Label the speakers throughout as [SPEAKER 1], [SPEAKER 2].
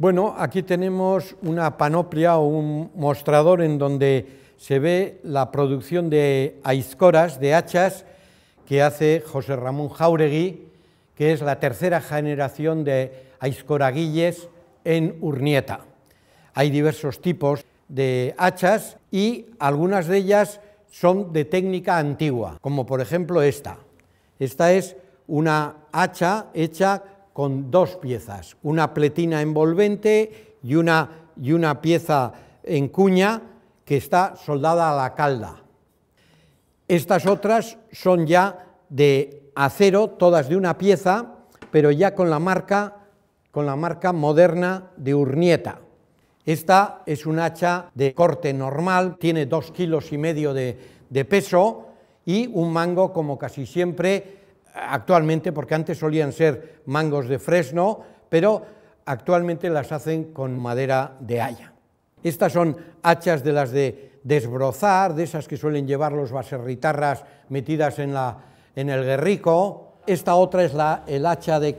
[SPEAKER 1] Bueno, aquí tenemos una panoplia o un mostrador en donde se ve la producción de aiscoras, de hachas, que hace José Ramón Jauregui, que es la tercera generación de aiscoraguilles en Urnieta. Hay diversos tipos de hachas y algunas de ellas son de técnica antigua, como por ejemplo esta. Esta es una hacha hecha con dos piezas, una pletina envolvente y una, y una pieza en cuña que está soldada a la calda. Estas otras son ya de acero, todas de una pieza, pero ya con la marca, con la marca moderna de Urnieta. Esta es un hacha de corte normal, tiene dos kilos y medio de peso y un mango, como casi siempre, actualmente, porque antes solían ser mangos de fresno, pero actualmente las hacen con madera de haya. Estas son hachas de las de desbrozar, de esas que suelen llevar los baserritarras metidas en, el guerrico. Esta otra es la, el hacha de,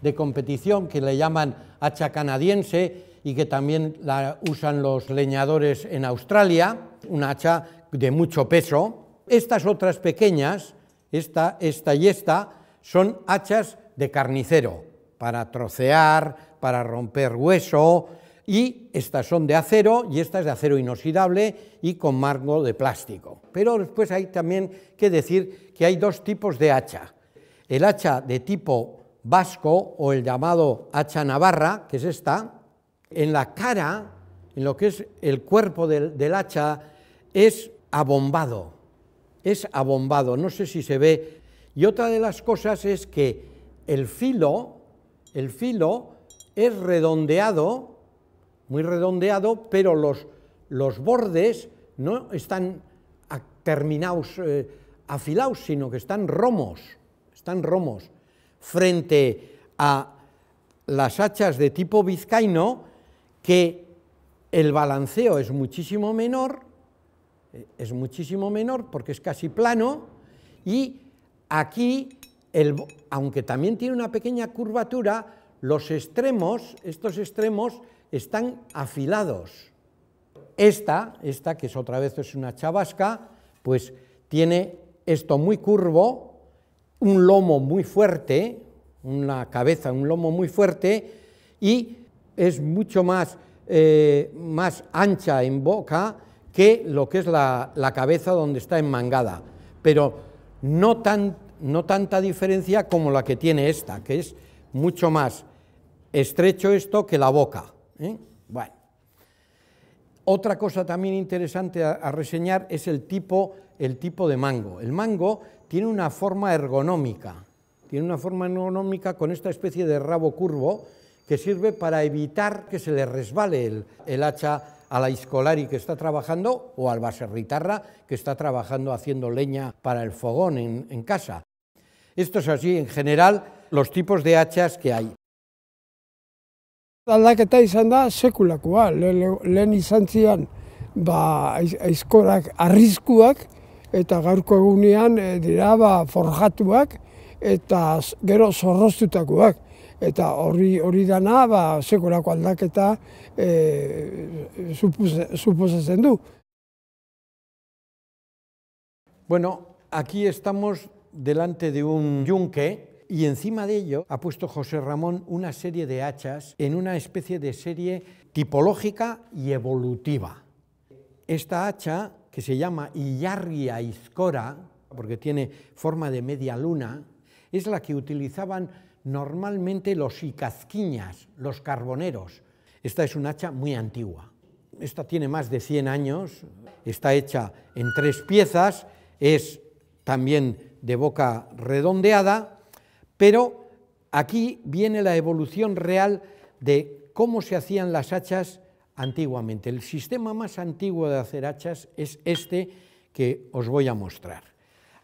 [SPEAKER 1] de competición, que le llaman hacha canadiense y que también la usan los leñadores en Australia, una hacha de mucho peso. Estas otras pequeñas esta, esta y esta, son hachas de carnicero, para trocear, para romper hueso, y estas son de acero, y esta es de acero inoxidable y con mango de plástico. Pero después hay también que decir que hay dos tipos de hacha. El hacha de tipo vasco o el llamado hacha navarra, que es esta, en la cara, en lo que es el cuerpo del hacha, es abombado, es abombado, no sé si se ve. Y otra de las cosas es que el filo, el filo es redondeado, muy redondeado, pero los, los bordes no están terminados, eh, afilados, sino que están romos, están romos. Frente a las hachas de tipo vizcaíno, que el balanceo es muchísimo menor es muchísimo menor porque es casi plano y aquí, aunque también tiene una pequeña curvatura, los extremos, estos extremos están afilados. Esta, esta que es otra vez es una chavasca, pues tiene esto muy curvo, un lomo muy fuerte, una cabeza, un lomo muy fuerte y es mucho más, eh, más ancha en boca que lo que es la, cabeza donde está enmangada, pero no, tan, no tanta diferencia como la que tiene esta, que es mucho más estrecho esto que la boca. ¿eh? Bueno. Otra cosa también interesante a, reseñar es el tipo, el tipo de mango. El mango tiene una forma ergonómica, tiene una forma ergonómica con esta especie de rabo curvo que sirve para evitar que se le resbale el, el hacha a la que está trabajando o al baserritarra que está trabajando haciendo leña para el fogón en, en casa. Esto es así en general los tipos de hachas que hay.
[SPEAKER 2] Aldaketa izan da sekulakoa, lehen le, izan ba, aizkorak arriskuak eta gaurko egunean eh, dira ba, forjatuak eta gero zorroztutakoak. Eta hori dana, ba, aldaketa eh,
[SPEAKER 1] Bueno, aquí estamos delante de un yunque y encima de ello ha puesto José Ramón una serie de hachas en una especie de serie tipológica y evolutiva. Esta hacha, que se llama Iyarria Izcora... porque tiene forma de media luna, es la que utilizaban normalmente los icazquiñas, los carboneros. Esta es una hacha muy antigua. Esta tiene más de 100 años, está hecha en tres piezas, es también de boca redondeada, pero aquí viene la evolución real de cómo se hacían las hachas antiguamente. El sistema más antiguo de hacer hachas es este que os voy a mostrar.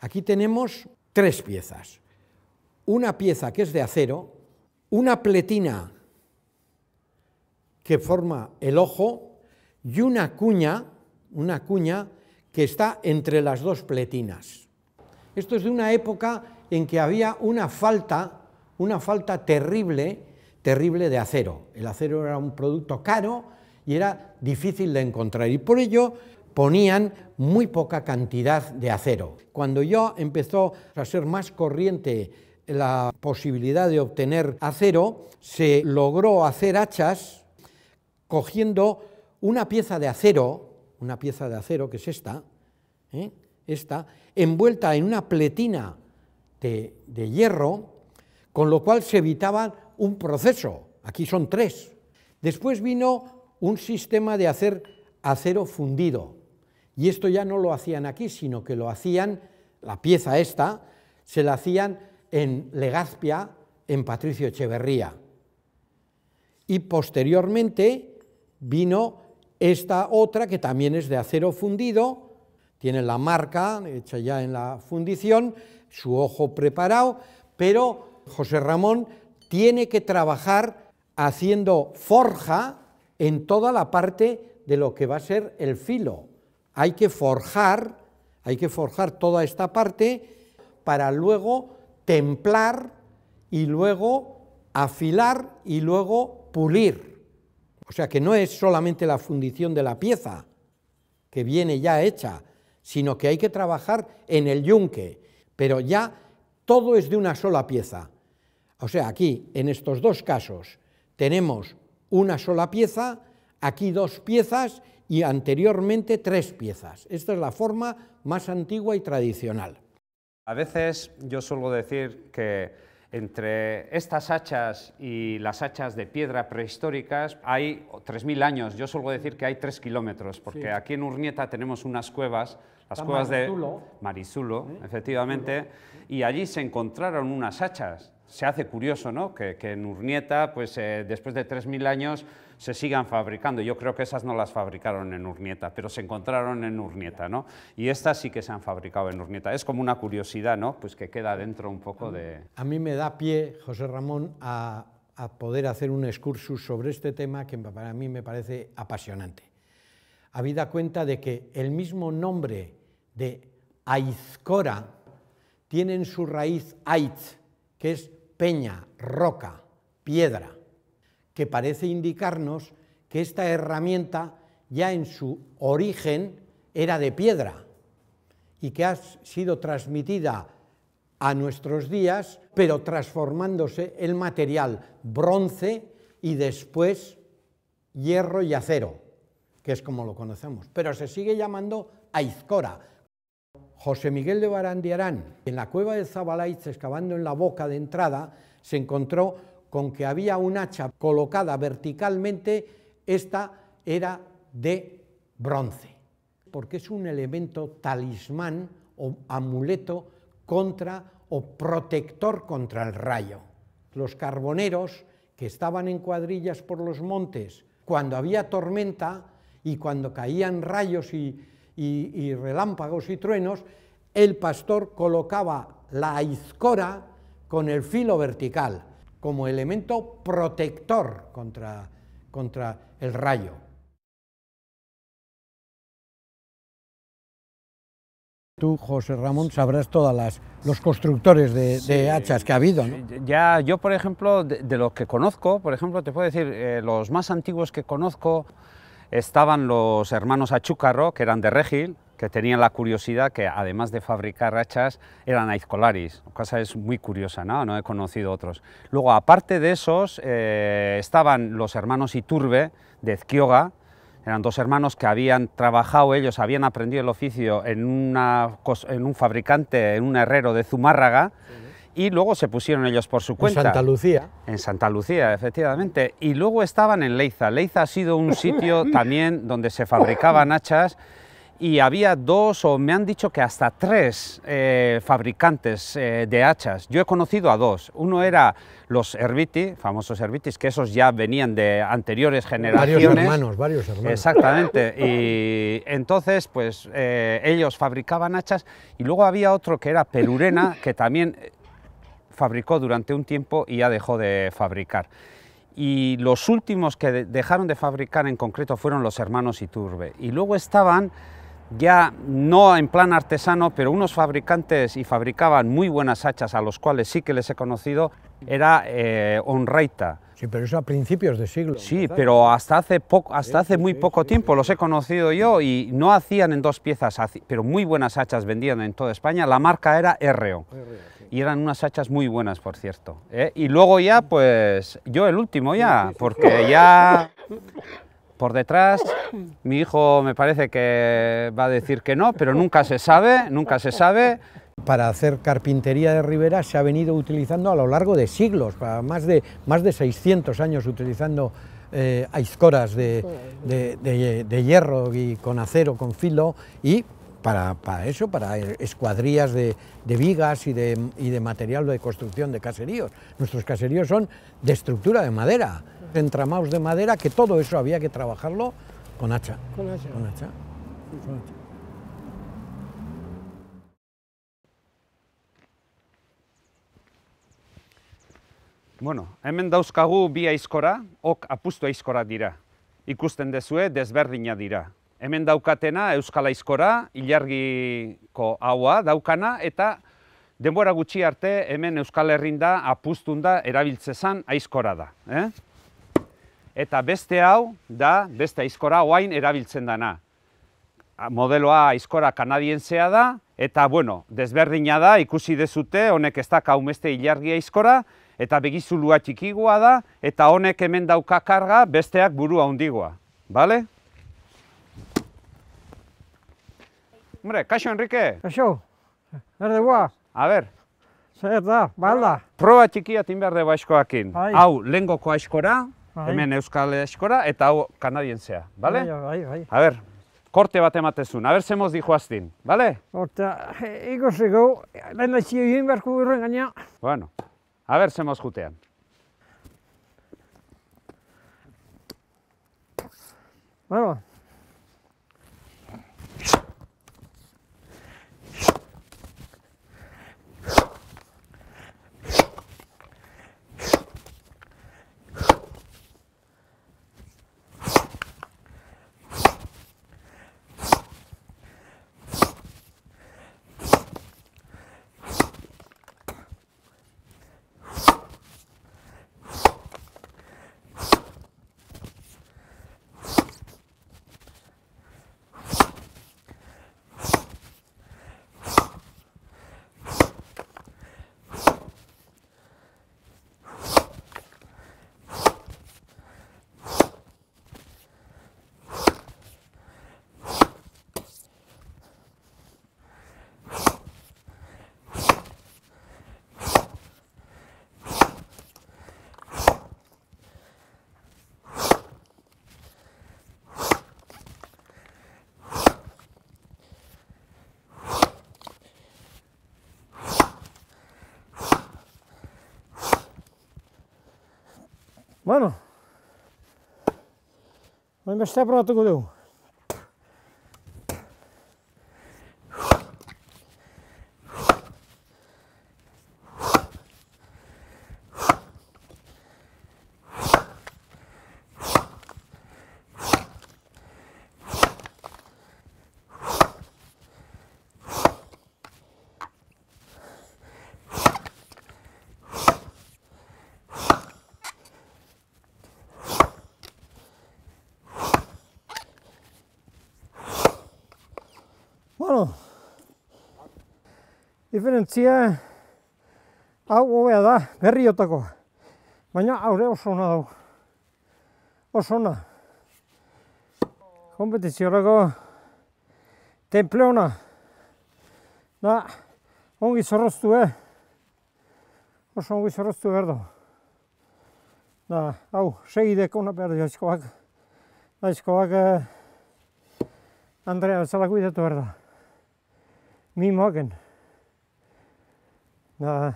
[SPEAKER 1] Aquí tenemos tres piezas una pieza que es de acero, una pletina que forma el ojo y una cuña, una cuña que está entre las dos pletinas. Esto es de una época en que había una falta, una falta terrible, terrible de acero. El acero era un producto caro y era difícil de encontrar y por ello ponían muy poca cantidad de acero. Cuando yo empezó a ser más corriente la posibilidad de obtener acero, se logró hacer hachas cogiendo una pieza de acero, una pieza de acero que es esta, ¿eh? esta envuelta en una pletina de, de hierro, con lo cual se evitaba un proceso. Aquí son tres. Después vino un sistema de hacer acero fundido. Y esto ya no lo hacían aquí, sino que lo hacían, la pieza esta, se la hacían en Legazpia, en Patricio Echeverría. Y posteriormente vino esta otra que también es de acero fundido, tiene la marca hecha ya en la fundición, su ojo preparado, pero José Ramón tiene que trabajar haciendo forja en toda la parte de lo que va a ser el filo. Hay que forjar, hay que forjar toda esta parte para luego templar y luego afilar y luego pulir. O sea que no es solamente la fundición de la pieza que viene ya hecha, sino que hay que trabajar en el yunque, pero ya todo es de una sola pieza. O sea, aquí, en estos dos casos, tenemos una sola pieza, aquí dos piezas y anteriormente tres piezas. Esta es la forma más antigua y tradicional.
[SPEAKER 3] A veces yo suelo decir que entre estas hachas y las hachas de piedra prehistóricas hay 3.000 años. Yo suelo decir que hay 3 kilómetros, porque aquí en Urnieta tenemos unas cuevas, las cuevas de Marizulo, efectivamente, y allí se encontraron unas hachas. Se hace curioso, ¿no? Que, en Urnieta, pues eh, después de 3.000 años, se sigan fabricando. Yo creo que esas no las fabricaron en Urnieta, pero se encontraron en Urnieta, ¿no? Y estas sí que se han fabricado en Urnieta. Es como una curiosidad, ¿no? Pues que queda dentro un poco de...
[SPEAKER 1] A mí me da pie, José Ramón, a, poder hacer un excursus sobre este tema que para mí me parece apasionante. Habida cuenta de que el mismo nombre de Aizcora tiene en su raíz Aiz, que es peña, roca, piedra que parece indicarnos que esta herramienta ya en su origen era de piedra y que ha sido transmitida a nuestros días, pero transformándose el material bronce y después hierro y acero, que es como lo conocemos, pero se sigue llamando aizcora. José Miguel de Barandiarán, en la cueva de Zabalaitz, excavando en la boca de entrada, se encontró con que había un hacha colocada verticalmente, esta era de bronce, porque es un elemento talismán o amuleto contra o protector contra el rayo. Los carboneros que estaban en cuadrillas por los montes, cuando había tormenta y cuando caían rayos y, relámpagos y truenos, el pastor colocaba la aizcora con el filo vertical como elemento protector contra, el rayo. Tú, José Ramón, sabrás todos los constructores de, hachas que ha habido,
[SPEAKER 3] Ya, yo, por ejemplo, de, los que conozco, por ejemplo, te puedo decir, eh, los más antiguos que conozco estaban los hermanos Achúcarro, que eran de Regil, que tenían la curiosidad que además de fabricar hachas eran aizcolaris, cosa es muy curiosa, ¿no? no he conocido otros. Luego, aparte de esos, eh, estaban los hermanos Iturbe de Ezquioga, eran dos hermanos que habían trabajado, ellos habían aprendido el oficio en, una, en un fabricante, en un herrero de Zumárraga, y luego se pusieron ellos por su cuenta. En Santa Lucía. En Santa Lucía, efectivamente. Y luego estaban en Leiza. Leiza ha sido un sitio también donde se fabricaban hachas y había dos o me han dicho que hasta tres eh, fabricantes eh, de hachas. Yo he conocido a dos. Uno era los Herbiti, famosos Herbitis, que esos ya venían de anteriores generaciones. Varios hermanos, varios hermanos. Exactamente. Y entonces, pues eh, ellos fabricaban hachas y luego había otro que era Pelurena, que también fabricó durante un tiempo y ya dejó de fabricar y los últimos que dejaron de fabricar en concreto fueron los hermanos Iturbe. Y luego estaban ya no en plan artesano, pero unos fabricantes y fabricaban muy buenas hachas a los cuales sí que les he conocido, era eh, Sí, pero eso a principios de siglo. Sí, pero hasta hace, poco, hasta hace muy poco tiempo los he conocido yo y no hacían en dos piezas, pero muy buenas hachas vendían en toda España. La marca era R.O. Y eran unas hachas muy buenas, por cierto. ¿eh? Y luego ya, pues yo el último ya, porque ya... por detrás. Mi hijo me parece que va a decir que no, pero nunca se sabe, nunca se sabe. Para hacer carpintería de
[SPEAKER 1] ribera se ha venido utilizando a lo largo de siglos, para más de, más de 600 años utilizando eh, de, hierro y con acero, con filo, y para, eso, para escuadrillas de, vigas y, y de material de construcción de caseríos. Nuestros caseríos son de estructura de madera. los de madera, que todo eso había que trabajarlo con hacha. Con hacha. Con hacha.
[SPEAKER 3] Bueno, hemen dauzkagu bi aizkora, ok apustu aizkora dira. Ikusten dezue, desberdina dira. Hemen daukatena, Euskal Aizkora, ilargiko haua daukana, eta denbora gutxi arte, hemen Euskal Herrin da, apustun da, erabiltzezan aizkora da. Eh? eta beste hau da beste aizkora oain erabiltzen dana. Modeloa aizkora kanadienzea da, eta bueno, desberdina da, ikusi dezute, honek ez da kaumeste hilargia aizkora, eta begizulua txikigua da, eta honek hemen dauka karga, besteak burua hundigoa. Bale? Hombre, kaixo, Enrique? Kaixo, nire Haber. A ber,
[SPEAKER 2] Zer da, balda.
[SPEAKER 3] Proba txikiat inberde baiskoakin. Bai. Hau, lengoko aizkora? bai. hemen Euskal Eskora, eta hau kanadienzea, bale? Bai, bai, bai, bai. A ber, korte bat ematezun, a ber, zemoz di joaztin,
[SPEAKER 2] bale? Horta, ego zego, lehen da egin beharko gurren gaina.
[SPEAKER 3] Bueno, a ber, zemoz jutean. Bueno,
[SPEAKER 2] Bueno, vou mostrar pronto outro diferentzia hau hobea da, berriotako, Baina aure osona hona osona. Oso hona. ongi zorroztu, eh? Oso ongi zorroztu behar da. hau, segidek hona eh, behar da, izkoak. Da, Andrea, zelako behar da. Mimo E, e, da,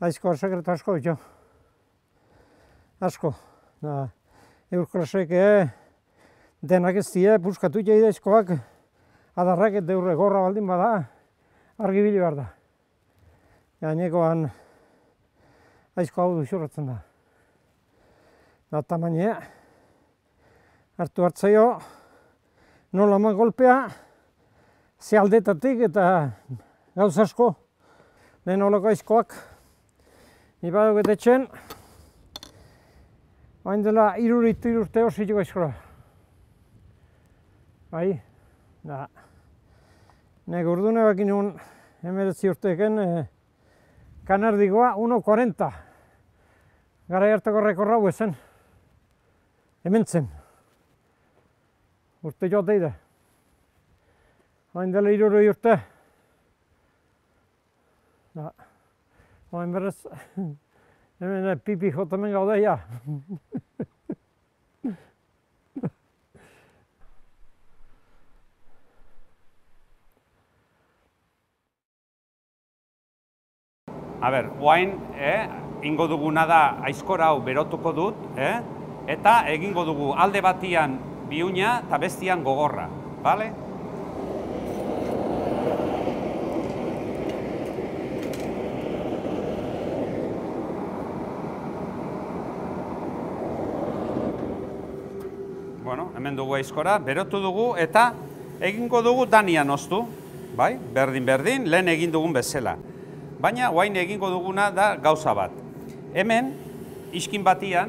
[SPEAKER 2] aizko sekretu asko ditu. Asko, da, eurkoseke, denak ez dira, buskatu jai adarrak ez deurre gorra baldin bada, argi behar da. Ja, nekoan, aizko hau duzurratzen da. Da, tamainia, hartu hartzaio, nola man golpea, zealdetatik eta gauz asko, lehen olo gaizkoak nipadu getetzen oain dela iruritu irurte hor zitu bai da nek urdune bakin nuen emeletzi urteken eh, kanar 1.40 gara gertako rekorra hau ezen hemen zen urte jo da. oain dela iruritu irurte Ba, oain berrez, hemen pipi jotamen gau daia.
[SPEAKER 3] A ber, oain, eh, ingo duguna da aizkor hau berotuko dut, eh, eta egingo dugu alde batian biuña eta bestian gogorra, bale? hemen dugu aizkora, berotu dugu eta egingo dugu danian oztu, bai? Berdin berdin, lehen egin dugun bezala. Baina orain egingo duguna da gauza bat. Hemen iskin batian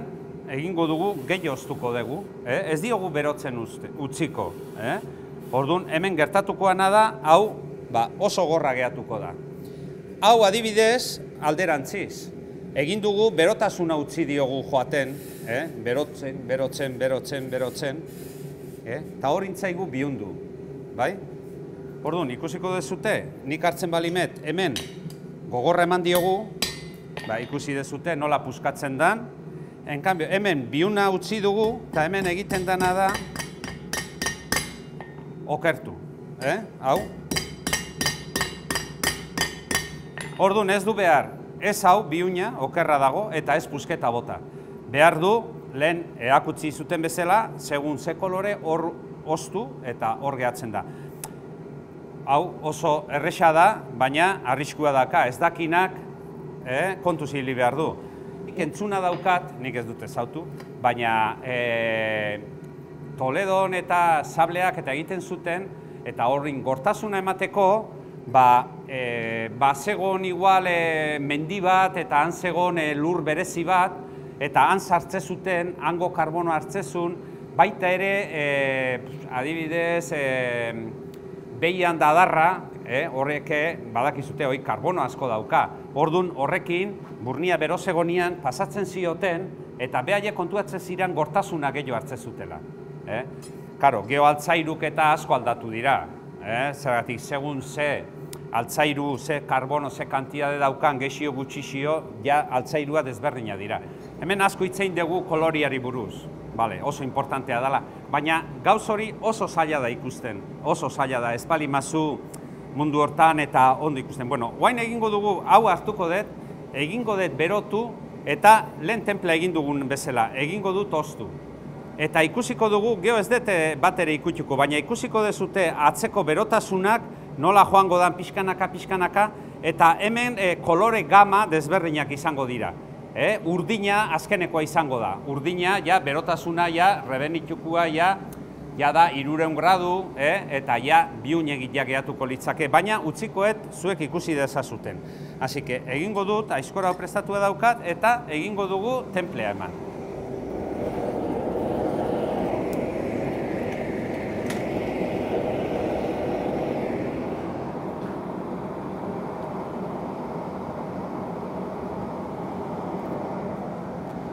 [SPEAKER 3] egingo dugu gehi oztuko dugu, eh? Ez diogu berotzen uzte, utziko, eh? hemen gertatukoana da hau, ba, oso gorra geatuko da. Hau adibidez, alderantziz, Egin dugu berotasuna utzi diogu joaten, eh? berotzen, berotzen, berotzen, berotzen, eh? eta hor intzaigu biundu, bai? Orduan, ikusiko dezute, nik hartzen balimet, hemen, gogorra eman diogu, ba, ikusi dezute, nola puskatzen dan, en hemen biuna utzi dugu, eta hemen egiten dana da, okertu, eh? hau? Orduan, ez du behar, ez hau biuna okerra dago eta ez pusketa bota. Behar du, lehen erakutsi zuten bezala, segun ze kolore hor oztu eta hor gehatzen da. Hau oso erresa da, baina arriskua daka, ez dakinak eh, kontu zili behar du. Nik entzuna daukat, nik ez dute zautu, baina eh, Toledon eta Sableak eta egiten zuten, eta horrin gortasuna emateko, ba, e, ba igual e, mendi bat eta han zegon e, lur berezi bat eta han sartze zuten hango karbono hartzezun baita ere e, adibidez e, beian dadarra e, e, badakizute hori karbono asko dauka ordun horrekin burnia berozegonian pasatzen zioten eta behaie kontuatze ziren gortasuna gehiago hartze zutela e? Karo, geoaltzairuk eta asko aldatu dira, Eh? zergatik segun ze altzairu, ze karbono, ze kantiade daukan, gexio gutxixio, ja altzairua desberdina dira. Hemen asko itzein dugu koloriari buruz, oso importantea dela, baina gauz hori oso zaila da ikusten, oso zaila da, ez bali mazu mundu hortan eta ondo ikusten. Bueno, guain egingo dugu, hau hartuko dut, egingo dut berotu, eta lehen templea egin dugun bezala, egingo dut oztu. Eta ikusiko dugu, geho ez dute bat ere baina ikusiko dezute atzeko berotasunak, nola joango dan pixkanaka, pixkanaka, eta hemen eh, kolore gama desberdinak izango dira. E, urdina azkenekoa izango da. Urdina, ja, berotasuna, ja, reben itxukua, ja, ja da, irureun gradu, e, eta ja, biun egitea gehiatuko litzake, baina utzikoet zuek ikusi dezazuten. Asike, egingo dut, aizkora prestatua daukat, eta egingo dugu templea eman.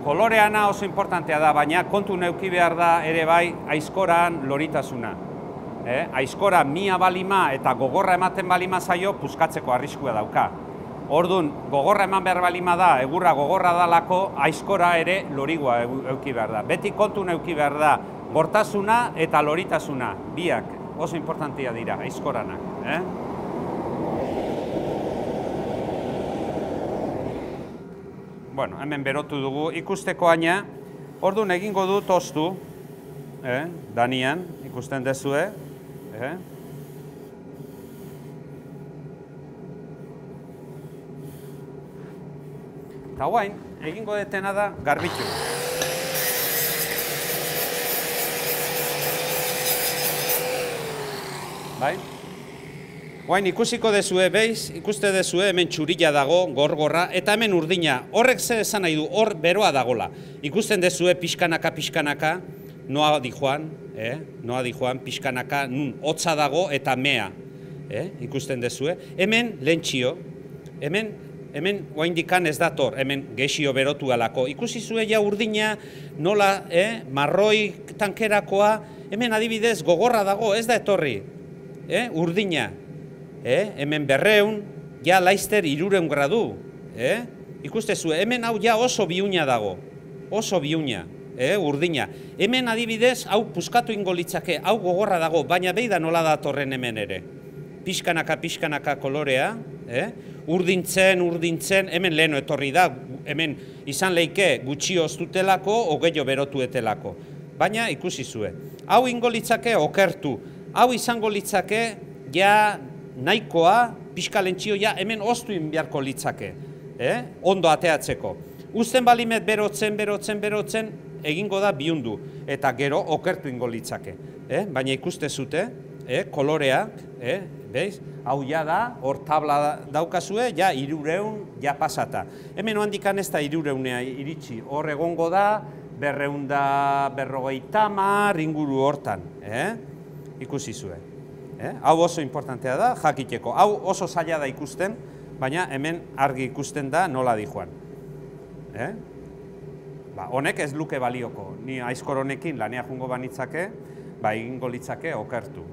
[SPEAKER 3] koloreana oso importantea da, baina kontu neuki behar da ere bai aizkoran loritasuna. Eh? Aizkora mia balima eta gogorra ematen balima zaio puskatzeko arriskua dauka. Ordun gogorra eman behar balima da, egurra gogorra dalako, aizkora ere lorigua euki behar da. Beti kontu neuki behar da, gortasuna eta loritasuna, biak, oso importantia dira, aizkoranak. Eh? bueno, hemen berotu dugu, ikusteko aina, orduan egingo du tostu, eh, danian, ikusten dezue, eh, Eta guain, egingo detena da garbitu. Bai? Guain ikusiko dezue, beiz, ikuste dezue hemen txurila dago, gorgorra, eta hemen urdina. Horrek ze esan nahi du, hor beroa dagola. Ikusten dezue pixkanaka, pixkanaka, noa di joan, eh? noa di joan, pixkanaka, nun, hotza dago eta mea. Eh? Ikusten dezue, hemen lentsio, hemen hemen guain dikan ez dator, hemen gesio berotu alako. Ikusi zue ja urdina nola eh, marroi tankerakoa, hemen adibidez gogorra dago, ez da etorri. Eh, urdina, eh? hemen berreun, ja laizter irureun gradu. Eh? Ikustezu, hemen hau ja oso biuna dago, oso biuna, eh? urdina. Hemen adibidez, hau puskatu ingo litzake, hau gogorra dago, baina behi da nola datorren hemen ere. Piskanaka, piskanaka kolorea, eh? urdintzen, urdintzen, hemen leheno etorri da, hemen izan leike gutxi oztutelako, ogeio etelako, Baina ikusi zue, hau ingo litzake okertu, hau izango litzake ja nahikoa pixkalentzioa hemen oztuin beharko litzake, eh? ondo ateatzeko. Uzten balimet berotzen, berotzen, berotzen, egingo da biundu, eta gero okertu ingo litzake. Eh? Baina ikuste zute, eh? koloreak, eh? Beiz? hau ja da, hor tabla daukazue, ja irureun, ja pasata. Hemen oandikan ez da irureunea iritsi, hor egongo da, berreunda berrogeita mar inguru hortan. Eh? Ikusi zuen. Eh? Hau oso importantea da, jakiteko. Hau oso zaila da ikusten, baina hemen argi ikusten da nola di joan. Eh? Ba, honek ez luke balioko, ni aizkor honekin lanea jungo banitzake, ba egingo litzake okertu.